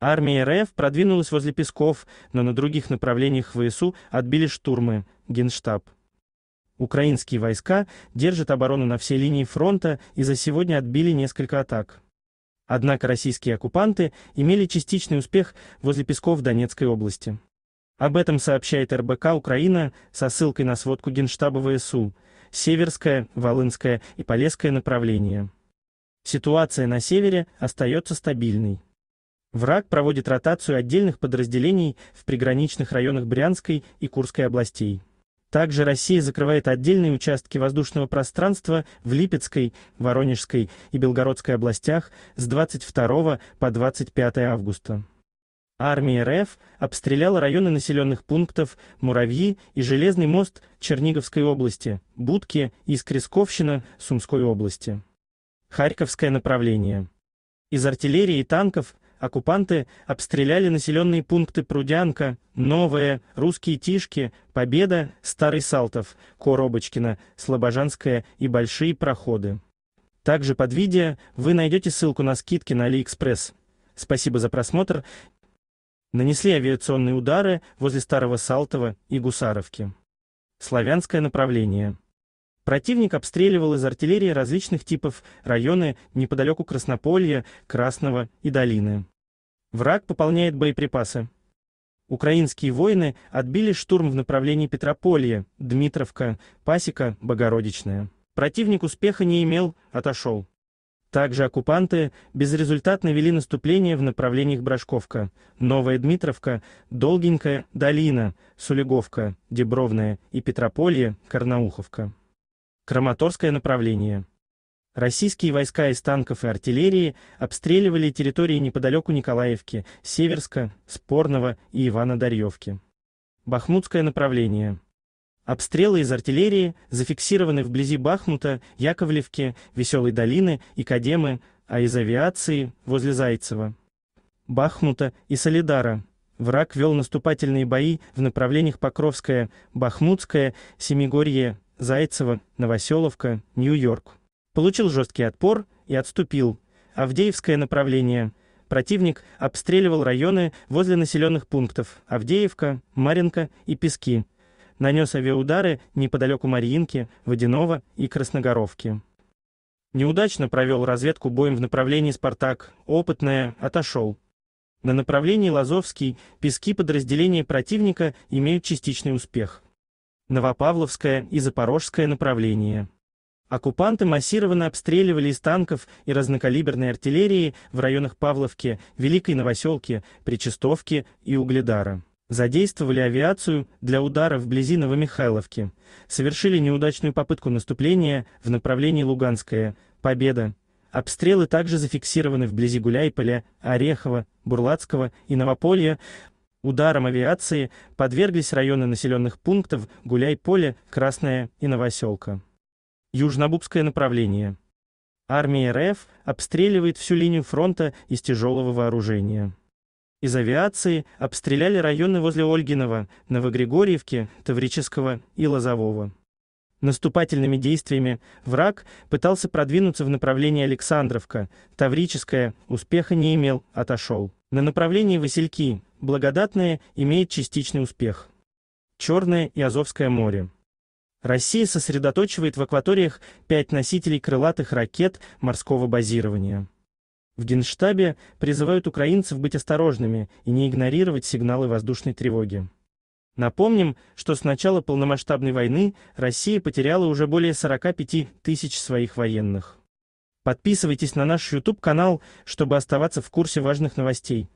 Армия РФ продвинулась возле Песков, но на других направлениях ВСУ отбили штурмы. Генштаб. Украинские войска держат оборону на всей линии фронта и за сегодня отбили несколько атак. Однако российские оккупанты имели частичный успех возле Песков Донецкой области. Об этом сообщает РБК Украина со ссылкой на сводку Генштаба ВСУ, Северское, Волынское и Полесское направления. Ситуация на севере остается стабильной. Враг проводит ротацию отдельных подразделений в приграничных районах Брянской и Курской областей. Также Россия закрывает отдельные участки воздушного пространства в Липецкой, Воронежской и Белгородской областях с 22 по 25 августа. Армия РФ обстреляла районы населенных пунктов Муравьи и Железный мост Черниговской области, Будки и Скресковщина Сумской области. Харьковское направление. Из артиллерии и танков – оккупанты обстреляли населенные пункты Прудянка, Новое, Русские Тишки, Победа, Старый Салтов, Коробочкина, Слобожанское и Большие Проходы. Также под видео вы найдете ссылку на скидки на Алиэкспресс. Спасибо за просмотр. Нанесли авиационные удары возле Старого Салтова и Гусаровки. Славянское направление. Противник обстреливал из артиллерии различных типов районы неподалеку Краснополья, Красного и Долины. Враг пополняет боеприпасы. Украинские воины отбили штурм в направлении Петрополья, Дмитровка, Пасека, Богородичная. Противник успеха не имел, отошел. Также оккупанты безрезультатно вели наступление в направлениях Брашковка, Новая Дмитровка, Долгенькая, Долина, Сулиговка, Дебровная и Петрополье, Карнауховка. Краматорское направление. Российские войска из танков и артиллерии обстреливали территории неподалеку Николаевки, Северска, Спорного и Ивана-Дарьевки. Бахмутское направление. Обстрелы из артиллерии зафиксированы вблизи Бахмута, Яковлевки, Веселой долины и Кадемы, а из авиации – возле Зайцева. Бахмута и Солидара. Враг вел наступательные бои в направлениях Покровское, Бахмутское, Семигорье, Зайцево, Новоселовка, Нью-Йорк. Получил жесткий отпор и отступил. Авдеевское направление. Противник обстреливал районы возле населенных пунктов Авдеевка, Маринка и Пески. Нанес авиаудары неподалеку Мариинки, Водянова и Красногоровки. Неудачно провел разведку боем в направлении «Спартак», опытное, отошел. На направлении Лазовский пески подразделения противника имеют частичный успех. Новопавловское и Запорожское направления. Оккупанты массированно обстреливали из танков и разнокалиберной артиллерии в районах Павловки, Великой Новоселки, Причастовки и Угледара. Задействовали авиацию для удара вблизи Новомихайловки. Совершили неудачную попытку наступления в направлении Луганское, Победа. Обстрелы также зафиксированы вблизи Гуляйполя, Орехова, Бурлацкого и Новополья, Ударом авиации подверглись районы населенных пунктов Гуляй-Поле, Красная и Новоселка. Южнобубское направление. Армия РФ обстреливает всю линию фронта из тяжелого вооружения. Из авиации обстреляли районы возле Ольгинова, Новогригорьевки, Таврического и Лозового. Наступательными действиями враг пытался продвинуться в направлении Александровка, Таврическая успеха не имел, отошел. На направлении Васильки благодатное имеет частичный успех. Черное и Азовское море. Россия сосредоточивает в акваториях пять носителей крылатых ракет морского базирования. В Генштабе призывают украинцев быть осторожными и не игнорировать сигналы воздушной тревоги. Напомним, что с начала полномасштабной войны Россия потеряла уже более 45 тысяч своих военных. Подписывайтесь на наш YouTube-канал, чтобы оставаться в курсе важных новостей.